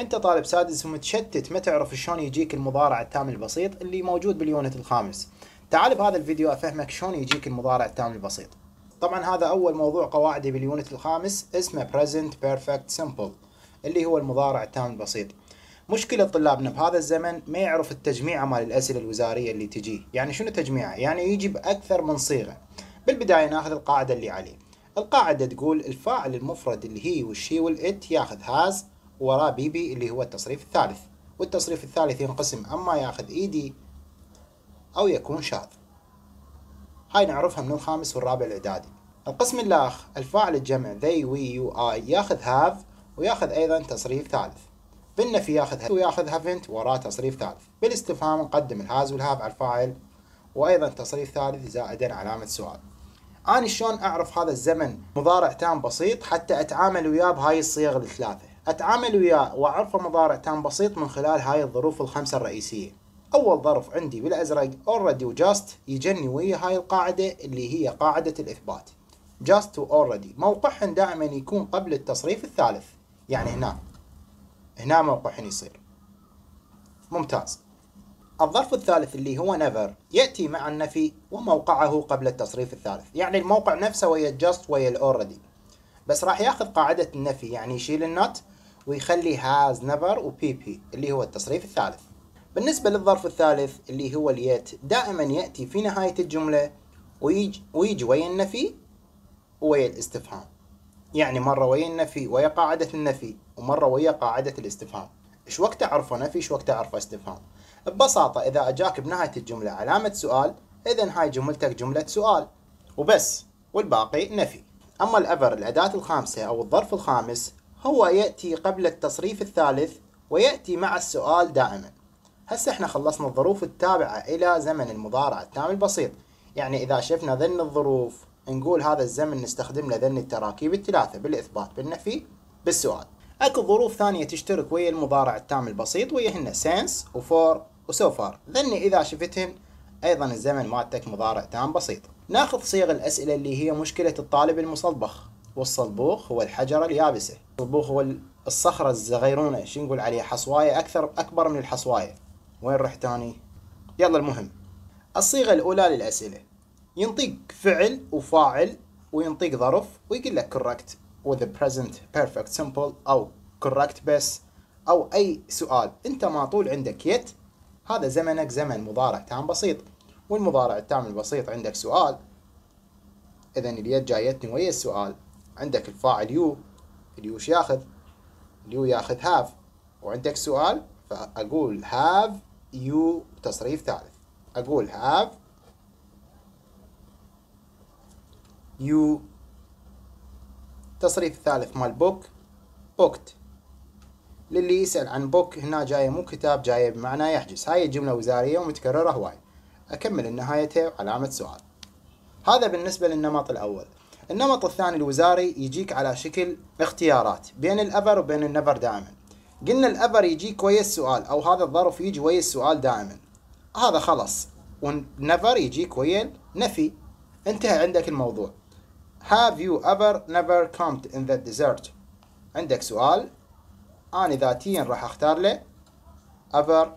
انت طالب سادس ومتشتت ما تعرف شلون يجيك المضارع التام البسيط اللي موجود باليونت الخامس تعال بهذا الفيديو افهمك شلون يجيك المضارع التام البسيط طبعا هذا اول موضوع قواعدي باليونت الخامس اسمه present perfect simple اللي هو المضارع التام البسيط مشكلة طلابنا بهذا الزمن ما يعرف التجميعة مال الأسئلة الوزارية اللي تجيه يعني شنو تجميعة؟ يعني يجي بأكثر من صيغة بالبداية ناخذ القاعدة اللي عليه القاعدة تقول الفاعل المفرد اللي هي والشي والإت ياخذ هاز وراه بي بي اللي هو التصريف الثالث والتصريف الثالث ينقسم أما ياخذ إي دي أو يكون شاذ هاي نعرفها من الخامس والرابع الإعدادي القسم الآخ الفاعل الجمع they we you I ياخذ have وياخذ أيضا تصريف ثالث بالنفي ياخذ وياخذ haven't وراه تصريف ثالث بالاستفهام نقدم الهاز والهاف على الفاعل وأيضا تصريف ثالث زائدا علامة سؤال أنا شلون أعرف هذا الزمن مضارع تام بسيط حتى أتعامل وياه بهاي الصيغ الثلاثة أتعامل وياه وأعرفه مضارع تام بسيط من خلال هاي الظروف الخمسة الرئيسية أول ظرف عندي بالأزرق already وجاست يجني ويا هاي القاعدة اللي هي قاعدة الإثبات just اوريدي موقعهم دائما يكون قبل التصريف الثالث يعني هنا هنا موقعهم يصير ممتاز الظرف الثالث اللي هو never يأتي مع النفي وموقعه قبل التصريف الثالث يعني الموقع نفسه ويا just ويا already بس راح ياخذ قاعدة النفي يعني يشيل النوت ويخلي has never و بي اللي هو التصريف الثالث بالنسبة للظرف الثالث اللي هو اليت دائما يأتي في نهاية الجملة ويجي, ويجي ويا النفي ويا الاستفهام يعني مرة ويا النفي ويا قاعدة النفي ومرة ويا قاعدة الاستفهام ايش وقت اعرفه نفي ايش وقت اعرفه استفهام ببساطة اذا اجاك بنهاية الجملة علامة سؤال اذا هاي جملتك جملة سؤال وبس والباقي نفي اما الافر الاداة الخامسة او الظرف الخامس هو يأتي قبل التصريف الثالث ويأتي مع السؤال دائما هسه احنا خلصنا الظروف التابعة إلى زمن المضارع التام البسيط يعني إذا شفنا ذن الظروف نقول هذا الزمن نستخدم له ذن التراكيب الثلاثة بالإثبات بالنفي بالسؤال اكو ظروف ثانية تشترك ويا المضارع التام البسيط ويهن سينس وفور وسوفار ذني إذا شفتهن أيضا الزمن مالتك مضارع تام بسيط ناخذ صيغ الأسئلة اللي هي مشكلة الطالب المصلبخ والصلبوخ هو الحجرة اليابسة الطبوخ هو الصخرة الزغيرونة شو نقول عليها حصواية أكثر أكبر من الحصواية وين رحت أني؟ يلا المهم الصيغة الأولى للأسئلة ينطيك فعل وفاعل وينطيك ظرف ويقول لك correct with the present perfect simple أو correct بس أو أي سؤال أنت ما طول عندك يت هذا زمنك زمن مضارع تام بسيط والمضارع التام البسيط عندك سؤال إذا اليد جايتني ويا السؤال عندك الفاعل يو اليو وش ياخذ؟ اليو ياخذ هاف وعندك سؤال فأقول هاف يو تصريف ثالث أقول هاف يو تصريف ثالث مال بوك بوكت للي يسأل عن بوك هنا جاية مو كتاب جاية بمعنى يحجز هاي الجملة وزارية ومتكررة هواي أكمل النهاية وعلامة سؤال هذا بالنسبة للنمط الأول النمط الثاني الوزاري يجيك على شكل اختيارات بين الأفر وبين النفر دائما قلنا الأفر يجيك ويا السؤال أو هذا الظرف يجي ويا السؤال دائما هذا خلص والنفر يجيك ويا النفي انتهى عندك الموضوع Have you ever never come in the desert عندك سؤال أنا ذاتيا راح أختار له ever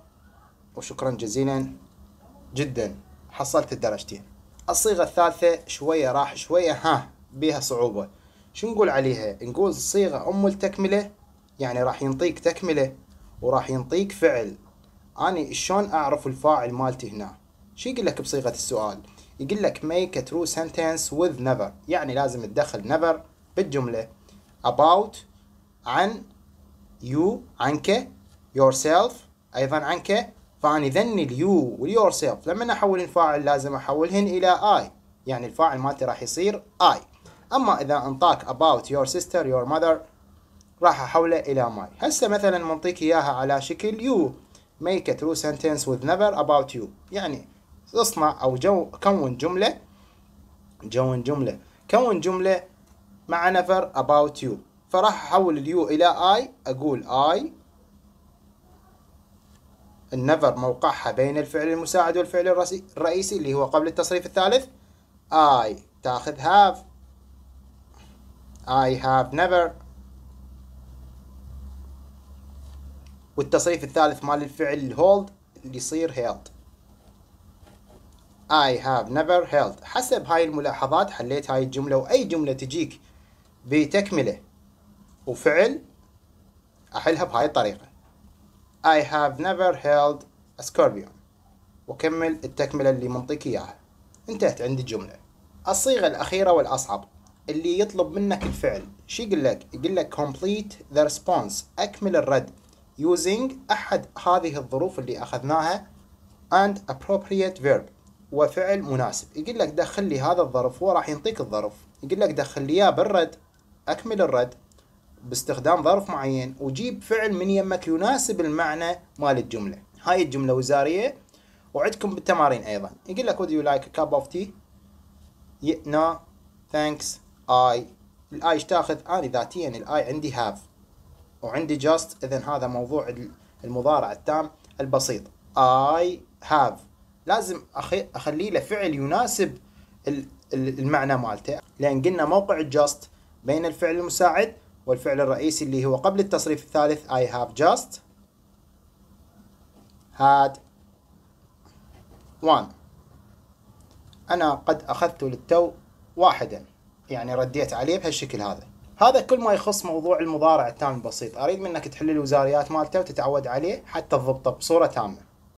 وشكرا جزيلا جدا حصلت الدرجتين الصيغة الثالثة شوية راح شوية ها بيها صعوبة شو نقول عليها نقول صيغة أم التكملة يعني راح ينطيك تكملة وراح ينطيك فعل أنا شلون أعرف الفاعل مالتي هنا شو يقول لك بصيغة السؤال يقول لك make a true sentence with never يعني لازم تدخل never بالجملة about عن you عنك yourself أيضا عنك فأنا ذني اليو واليور سيلف لما أحول الفاعل لازم أحولهن إلى I يعني الفاعل مالتي راح يصير I أما إذا أنطاك about your sister your mother راح أحوله إلى my هسه مثلا منطيك إياها على شكل you make a true sentence with never about you يعني اصنع أو جو كون جملة جون جملة كون جملة مع never about you فراح أحول اليو إلى I أقول I النفر موقعها بين الفعل المساعد والفعل الرئيسي اللي هو قبل التصريف الثالث I تاخذ have I have never والتصريف الثالث مال الفعل hold اللي يصير held I have never held حسب هاي الملاحظات حليت هاي الجملة وأي جملة تجيك بتكملة وفعل أحلها بهاي الطريقة I have never held a scorpion وكمل التكملة اللي منطيك إياها انتهت عندي الجملة الصيغة الأخيرة والأصعب اللي يطلب منك الفعل شو يقول لك يقول لك complete the response اكمل الرد using احد هذه الظروف اللي اخذناها and appropriate verb وفعل مناسب يقول لك دخل لي هذا الظرف هو راح ينطيك الظرف يقول لك دخل لي اياه بالرد اكمل الرد باستخدام ظرف معين وجيب فعل من يمك يناسب المعنى مال الجمله هاي الجمله وزاريه وعدكم بالتمارين ايضا يقول لك would you like a cup of tea yeah, no thanks I الاي ايش تاخذ انا ذاتيا الاي عندي هاف وعندي جاست اذا هذا موضوع المضارع التام البسيط I have لازم أخلي له فعل يناسب المعنى مالته لان قلنا موقع جاست بين الفعل المساعد والفعل الرئيسي اللي هو قبل التصريف الثالث I have just had one أنا قد أخذت للتو واحداً يعني رديت عليه بهالشكل هذا هذا كل ما يخص موضوع المضارع التام البسيط اريد منك تحل الوزاريات مالته وتتعود عليه حتى تضبطه بصوره تامه